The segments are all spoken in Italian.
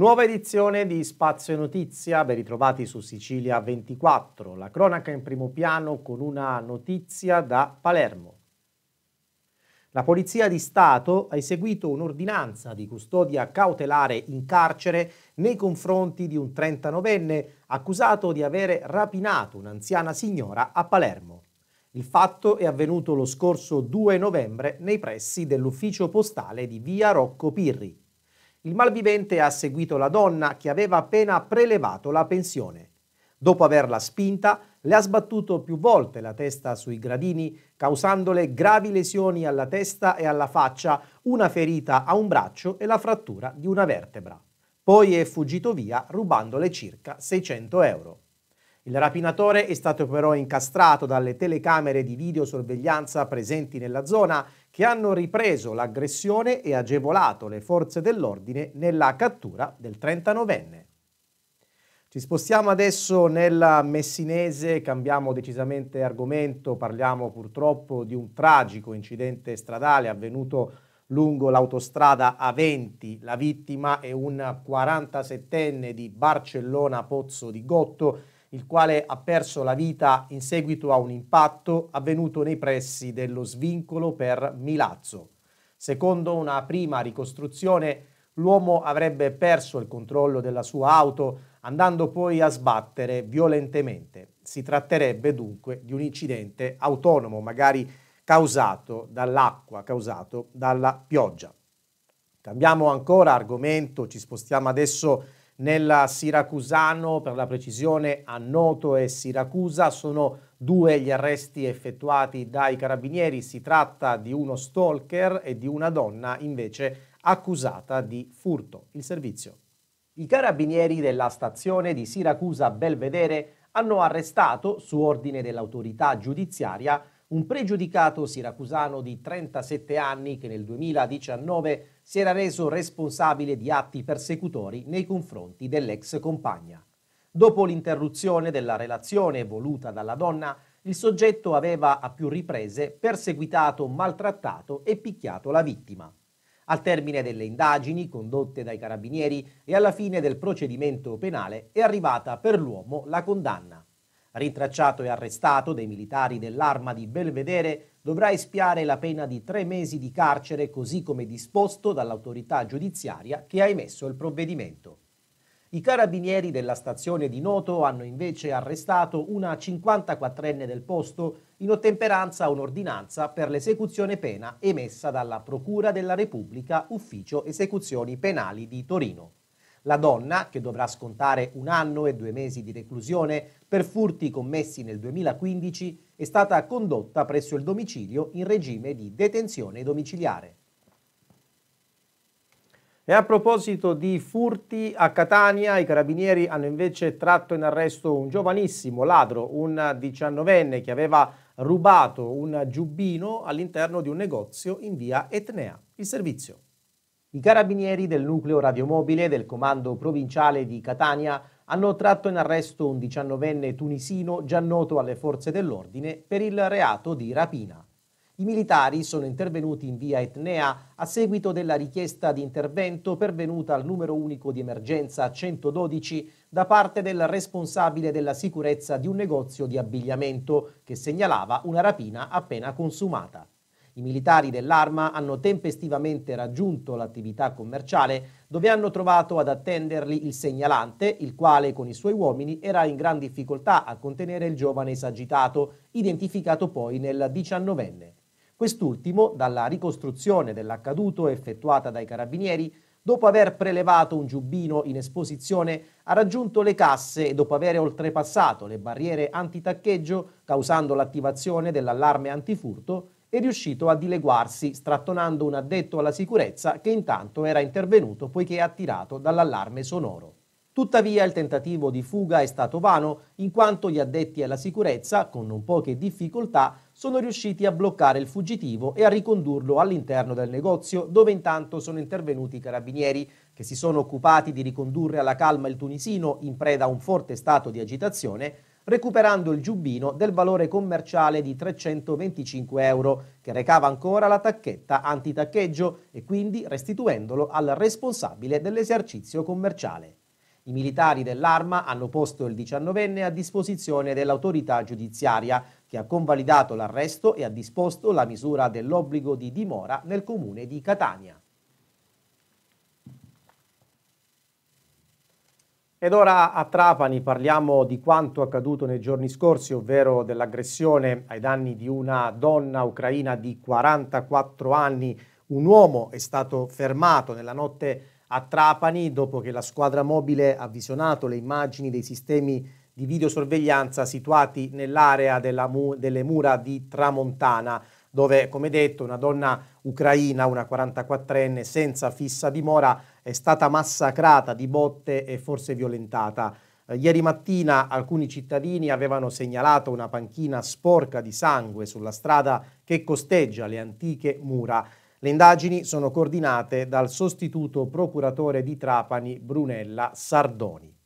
Nuova edizione di Spazio e Notizia, ben ritrovati su Sicilia 24, la cronaca in primo piano con una notizia da Palermo. La Polizia di Stato ha eseguito un'ordinanza di custodia cautelare in carcere nei confronti di un 39enne accusato di avere rapinato un'anziana signora a Palermo. Il fatto è avvenuto lo scorso 2 novembre nei pressi dell'ufficio postale di via Rocco Pirri. Il malvivente ha seguito la donna che aveva appena prelevato la pensione. Dopo averla spinta, le ha sbattuto più volte la testa sui gradini, causandole gravi lesioni alla testa e alla faccia, una ferita a un braccio e la frattura di una vertebra. Poi è fuggito via rubandole circa 600 euro. Il rapinatore è stato però incastrato dalle telecamere di videosorveglianza presenti nella zona che hanno ripreso l'aggressione e agevolato le forze dell'ordine nella cattura del 39enne. Ci spostiamo adesso nella messinese, cambiamo decisamente argomento, parliamo purtroppo di un tragico incidente stradale avvenuto lungo l'autostrada A20. La vittima è un 47enne di Barcellona Pozzo di Gotto il quale ha perso la vita in seguito a un impatto avvenuto nei pressi dello svincolo per Milazzo. Secondo una prima ricostruzione, l'uomo avrebbe perso il controllo della sua auto, andando poi a sbattere violentemente. Si tratterebbe dunque di un incidente autonomo, magari causato dall'acqua, causato dalla pioggia. Cambiamo ancora argomento, ci spostiamo adesso nella Siracusano, per la precisione a Noto e Siracusa, sono due gli arresti effettuati dai carabinieri, si tratta di uno stalker e di una donna invece accusata di furto. Il servizio. I carabinieri della stazione di Siracusa Belvedere hanno arrestato, su ordine dell'autorità giudiziaria, un pregiudicato siracusano di 37 anni che nel 2019 si era reso responsabile di atti persecutori nei confronti dell'ex compagna. Dopo l'interruzione della relazione voluta dalla donna, il soggetto aveva a più riprese perseguitato, maltrattato e picchiato la vittima. Al termine delle indagini condotte dai carabinieri e alla fine del procedimento penale è arrivata per l'uomo la condanna. Rintracciato e arrestato dai militari dell'arma di Belvedere, dovrà espiare la pena di tre mesi di carcere così come disposto dall'autorità giudiziaria che ha emesso il provvedimento. I carabinieri della stazione di Noto hanno invece arrestato una 54enne del posto in ottemperanza a un'ordinanza per l'esecuzione pena emessa dalla Procura della Repubblica Ufficio Esecuzioni Penali di Torino. La donna, che dovrà scontare un anno e due mesi di reclusione per furti commessi nel 2015, è stata condotta presso il domicilio in regime di detenzione domiciliare. E a proposito di furti a Catania, i carabinieri hanno invece tratto in arresto un giovanissimo ladro, un diciannovenne che aveva rubato un giubbino all'interno di un negozio in via Etnea. Il servizio. I carabinieri del nucleo radiomobile del comando provinciale di Catania hanno tratto in arresto un diciannovenne tunisino già noto alle forze dell'ordine per il reato di rapina. I militari sono intervenuti in via Etnea a seguito della richiesta di intervento pervenuta al numero unico di emergenza 112 da parte del responsabile della sicurezza di un negozio di abbigliamento che segnalava una rapina appena consumata. I militari dell'Arma hanno tempestivamente raggiunto l'attività commerciale dove hanno trovato ad attenderli il segnalante, il quale con i suoi uomini era in gran difficoltà a contenere il giovane esagitato, identificato poi nel diciannovenne. Quest'ultimo, dalla ricostruzione dell'accaduto effettuata dai carabinieri, dopo aver prelevato un giubbino in esposizione, ha raggiunto le casse e dopo aver oltrepassato le barriere antitaccheggio, causando l'attivazione dell'allarme antifurto, è riuscito a dileguarsi, strattonando un addetto alla sicurezza che intanto era intervenuto poiché attirato dall'allarme sonoro. Tuttavia il tentativo di fuga è stato vano, in quanto gli addetti alla sicurezza, con non poche difficoltà, sono riusciti a bloccare il fuggitivo e a ricondurlo all'interno del negozio, dove intanto sono intervenuti i carabinieri, che si sono occupati di ricondurre alla calma il tunisino in preda a un forte stato di agitazione, recuperando il giubbino del valore commerciale di 325 euro, che recava ancora la tacchetta antitaccheggio e quindi restituendolo al responsabile dell'esercizio commerciale. I militari dell'arma hanno posto il 19enne a disposizione dell'autorità giudiziaria, che ha convalidato l'arresto e ha disposto la misura dell'obbligo di dimora nel comune di Catania. Ed ora a Trapani parliamo di quanto accaduto nei giorni scorsi, ovvero dell'aggressione ai danni di una donna ucraina di 44 anni. Un uomo è stato fermato nella notte a Trapani dopo che la squadra mobile ha visionato le immagini dei sistemi di videosorveglianza situati nell'area mu delle mura di Tramontana, dove, come detto, una donna ucraina, una 44enne senza fissa dimora, è stata massacrata di botte e forse violentata. Eh, ieri mattina alcuni cittadini avevano segnalato una panchina sporca di sangue sulla strada che costeggia le antiche mura. Le indagini sono coordinate dal sostituto procuratore di Trapani Brunella Sardoni.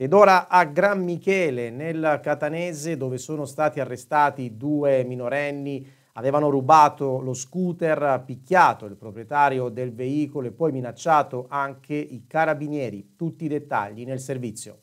Ed ora a Gran Michele, nel Catanese, dove sono stati arrestati due minorenni avevano rubato lo scooter, picchiato il proprietario del veicolo e poi minacciato anche i carabinieri. Tutti i dettagli nel servizio.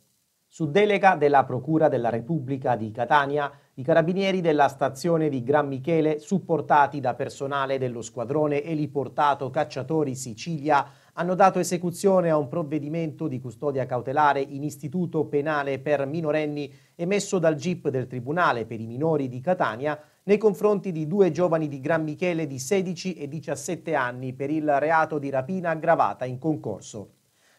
Su delega della Procura della Repubblica di Catania, i carabinieri della stazione di Gran Michele, supportati da personale dello squadrone eliportato Cacciatori Sicilia, hanno dato esecuzione a un provvedimento di custodia cautelare in istituto penale per minorenni emesso dal GIP del Tribunale per i minori di Catania nei confronti di due giovani di Gran Michele di 16 e 17 anni per il reato di rapina aggravata in concorso.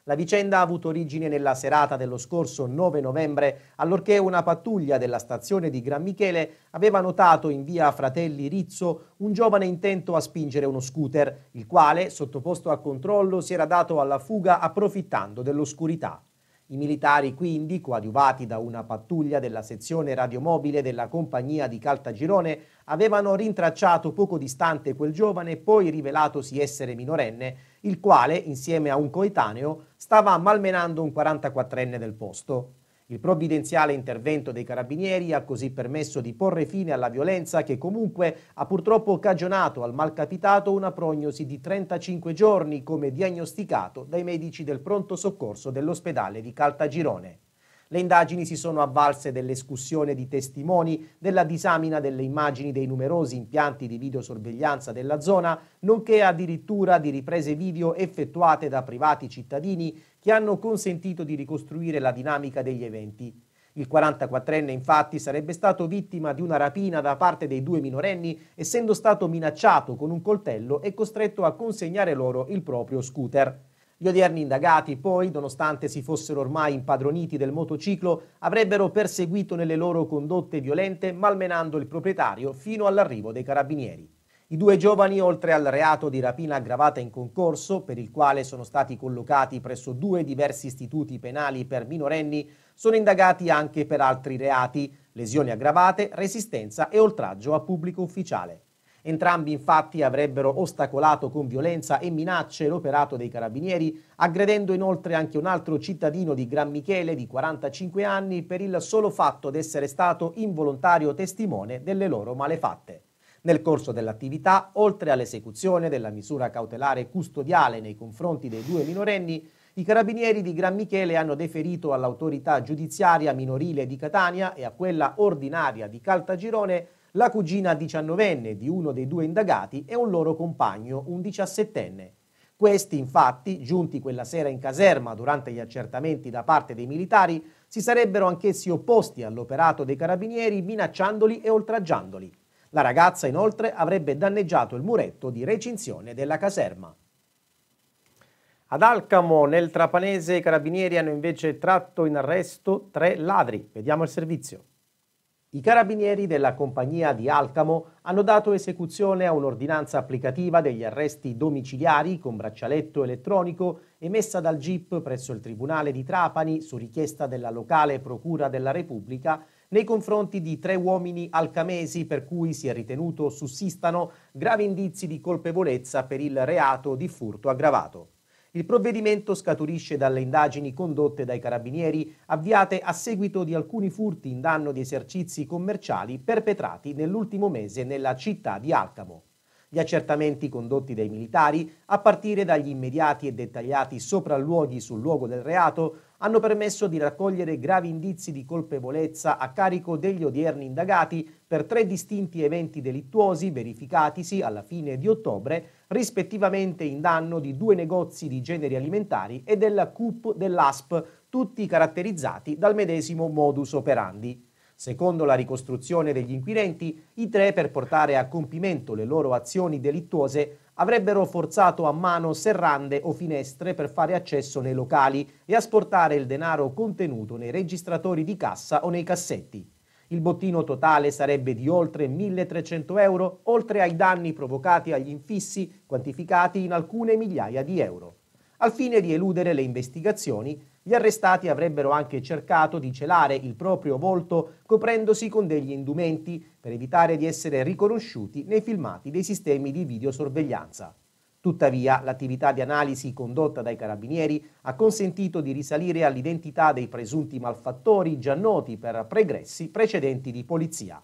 La vicenda ha avuto origine nella serata dello scorso 9 novembre, allorché una pattuglia della stazione di Gran Michele aveva notato in via Fratelli Rizzo un giovane intento a spingere uno scooter, il quale, sottoposto a controllo, si era dato alla fuga approfittando dell'oscurità. I militari quindi, coadiuvati da una pattuglia della sezione radiomobile della compagnia di Caltagirone, avevano rintracciato poco distante quel giovane, poi rivelatosi essere minorenne, il quale, insieme a un coetaneo, stava malmenando un 44enne del posto. Il provvidenziale intervento dei carabinieri ha così permesso di porre fine alla violenza che comunque ha purtroppo cagionato al malcapitato una prognosi di 35 giorni come diagnosticato dai medici del pronto soccorso dell'ospedale di Caltagirone. Le indagini si sono avvalse dell'escussione di testimoni, della disamina delle immagini dei numerosi impianti di videosorveglianza della zona, nonché addirittura di riprese video effettuate da privati cittadini che hanno consentito di ricostruire la dinamica degli eventi. Il 44enne infatti sarebbe stato vittima di una rapina da parte dei due minorenni, essendo stato minacciato con un coltello e costretto a consegnare loro il proprio scooter. Gli odierni indagati, poi, nonostante si fossero ormai impadroniti del motociclo, avrebbero perseguito nelle loro condotte violente, malmenando il proprietario fino all'arrivo dei carabinieri. I due giovani, oltre al reato di rapina aggravata in concorso, per il quale sono stati collocati presso due diversi istituti penali per minorenni, sono indagati anche per altri reati, lesioni aggravate, resistenza e oltraggio a pubblico ufficiale. Entrambi infatti avrebbero ostacolato con violenza e minacce l'operato dei carabinieri, aggredendo inoltre anche un altro cittadino di Gran Michele di 45 anni per il solo fatto d'essere stato involontario testimone delle loro malefatte. Nel corso dell'attività, oltre all'esecuzione della misura cautelare custodiale nei confronti dei due minorenni, i carabinieri di Gran Michele hanno deferito all'autorità giudiziaria minorile di Catania e a quella ordinaria di Caltagirone la cugina diciannovenne di uno dei due indagati e un loro compagno, un diciassettenne. Questi, infatti, giunti quella sera in caserma durante gli accertamenti da parte dei militari, si sarebbero anch'essi opposti all'operato dei carabinieri minacciandoli e oltraggiandoli. La ragazza, inoltre, avrebbe danneggiato il muretto di recinzione della caserma. Ad Alcamo, nel Trapanese, i carabinieri hanno invece tratto in arresto tre ladri. Vediamo il servizio. I carabinieri della compagnia di Alcamo hanno dato esecuzione a un'ordinanza applicativa degli arresti domiciliari con braccialetto elettronico emessa dal GIP presso il Tribunale di Trapani su richiesta della locale Procura della Repubblica nei confronti di tre uomini alcamesi per cui si è ritenuto sussistano gravi indizi di colpevolezza per il reato di furto aggravato. Il provvedimento scaturisce dalle indagini condotte dai carabinieri avviate a seguito di alcuni furti in danno di esercizi commerciali perpetrati nell'ultimo mese nella città di Alcamo. Gli accertamenti condotti dai militari, a partire dagli immediati e dettagliati sopralluoghi sul luogo del reato, hanno permesso di raccogliere gravi indizi di colpevolezza a carico degli odierni indagati per tre distinti eventi delittuosi verificatisi alla fine di ottobre, rispettivamente in danno di due negozi di generi alimentari e della CUP dell'ASP, tutti caratterizzati dal medesimo modus operandi. Secondo la ricostruzione degli inquirenti, i tre, per portare a compimento le loro azioni delittuose, avrebbero forzato a mano serrande o finestre per fare accesso nei locali e asportare il denaro contenuto nei registratori di cassa o nei cassetti. Il bottino totale sarebbe di oltre 1.300 euro, oltre ai danni provocati agli infissi, quantificati in alcune migliaia di euro. Al fine di eludere le investigazioni, gli arrestati avrebbero anche cercato di celare il proprio volto coprendosi con degli indumenti per evitare di essere riconosciuti nei filmati dei sistemi di videosorveglianza. Tuttavia, l'attività di analisi condotta dai carabinieri ha consentito di risalire all'identità dei presunti malfattori già noti per pregressi precedenti di polizia.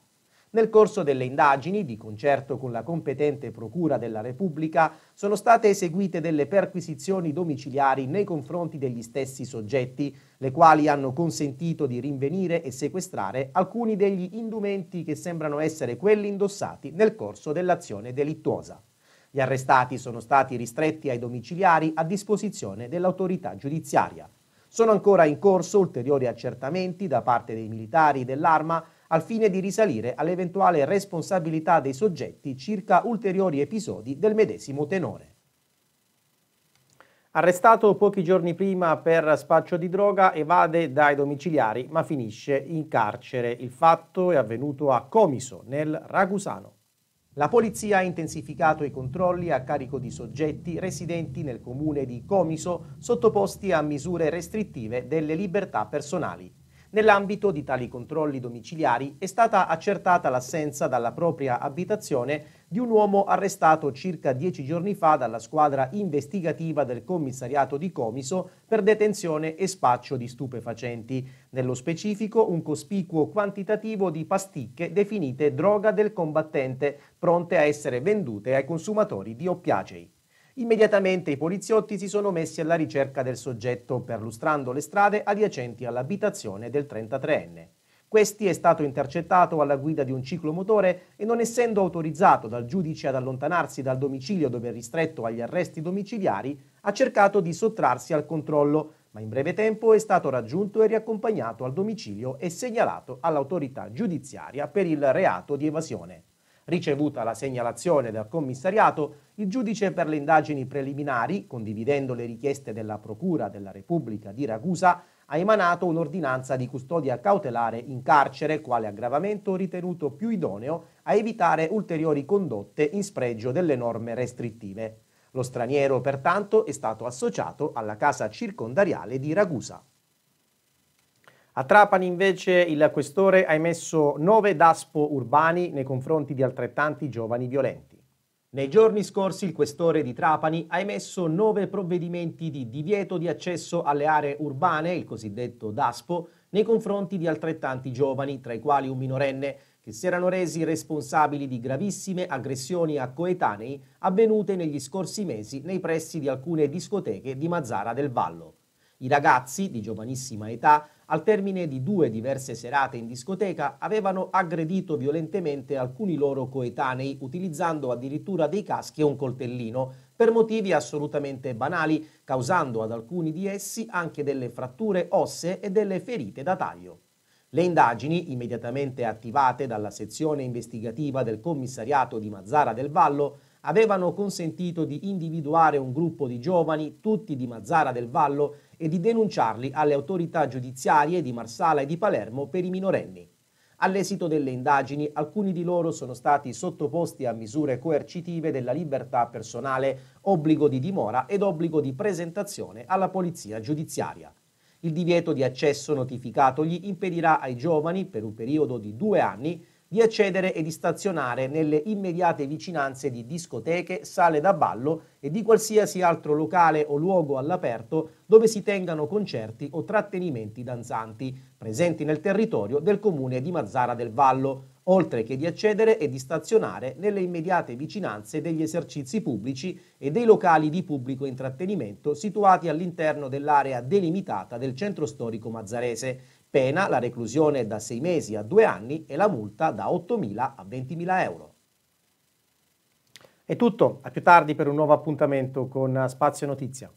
Nel corso delle indagini, di concerto con la competente Procura della Repubblica, sono state eseguite delle perquisizioni domiciliari nei confronti degli stessi soggetti, le quali hanno consentito di rinvenire e sequestrare alcuni degli indumenti che sembrano essere quelli indossati nel corso dell'azione delittuosa. Gli arrestati sono stati ristretti ai domiciliari a disposizione dell'autorità giudiziaria. Sono ancora in corso ulteriori accertamenti da parte dei militari dell'arma al fine di risalire all'eventuale responsabilità dei soggetti circa ulteriori episodi del medesimo tenore. Arrestato pochi giorni prima per spaccio di droga, evade dai domiciliari ma finisce in carcere. Il fatto è avvenuto a Comiso, nel Ragusano. La polizia ha intensificato i controlli a carico di soggetti residenti nel comune di Comiso sottoposti a misure restrittive delle libertà personali. Nell'ambito di tali controlli domiciliari è stata accertata l'assenza dalla propria abitazione di un uomo arrestato circa dieci giorni fa dalla squadra investigativa del commissariato di Comiso per detenzione e spaccio di stupefacenti. Nello specifico un cospicuo quantitativo di pasticche definite droga del combattente, pronte a essere vendute ai consumatori di oppiacei. Immediatamente i poliziotti si sono messi alla ricerca del soggetto, perlustrando le strade adiacenti all'abitazione del 33enne. Questi è stato intercettato alla guida di un ciclomotore e non essendo autorizzato dal giudice ad allontanarsi dal domicilio dove è ristretto agli arresti domiciliari, ha cercato di sottrarsi al controllo, ma in breve tempo è stato raggiunto e riaccompagnato al domicilio e segnalato all'autorità giudiziaria per il reato di evasione. Ricevuta la segnalazione dal commissariato, il giudice per le indagini preliminari, condividendo le richieste della Procura della Repubblica di Ragusa, ha emanato un'ordinanza di custodia cautelare in carcere quale aggravamento ritenuto più idoneo a evitare ulteriori condotte in spregio delle norme restrittive. Lo straniero pertanto è stato associato alla casa circondariale di Ragusa. A Trapani invece il questore ha emesso nove DASPO urbani nei confronti di altrettanti giovani violenti. Nei giorni scorsi il questore di Trapani ha emesso nove provvedimenti di divieto di accesso alle aree urbane, il cosiddetto DASPO, nei confronti di altrettanti giovani, tra i quali un minorenne, che si erano resi responsabili di gravissime aggressioni a coetanei avvenute negli scorsi mesi nei pressi di alcune discoteche di Mazzara del Vallo. I ragazzi, di giovanissima età, al termine di due diverse serate in discoteca, avevano aggredito violentemente alcuni loro coetanei, utilizzando addirittura dei caschi e un coltellino, per motivi assolutamente banali, causando ad alcuni di essi anche delle fratture ossee e delle ferite da taglio. Le indagini, immediatamente attivate dalla sezione investigativa del commissariato di Mazzara del Vallo, avevano consentito di individuare un gruppo di giovani, tutti di Mazzara del Vallo, e di denunciarli alle autorità giudiziarie di Marsala e di Palermo per i minorenni. All'esito delle indagini, alcuni di loro sono stati sottoposti a misure coercitive della libertà personale, obbligo di dimora ed obbligo di presentazione alla polizia giudiziaria. Il divieto di accesso notificatogli impedirà ai giovani, per un periodo di due anni, di accedere e di stazionare nelle immediate vicinanze di discoteche, sale da ballo e di qualsiasi altro locale o luogo all'aperto dove si tengano concerti o trattenimenti danzanti presenti nel territorio del comune di Mazzara del Vallo, oltre che di accedere e di stazionare nelle immediate vicinanze degli esercizi pubblici e dei locali di pubblico intrattenimento situati all'interno dell'area delimitata del centro storico mazzarese, pena la reclusione da 6 mesi a 2 anni e la multa da 8.000 a 20.000 euro. È tutto, a più tardi per un nuovo appuntamento con Spazio Notizia.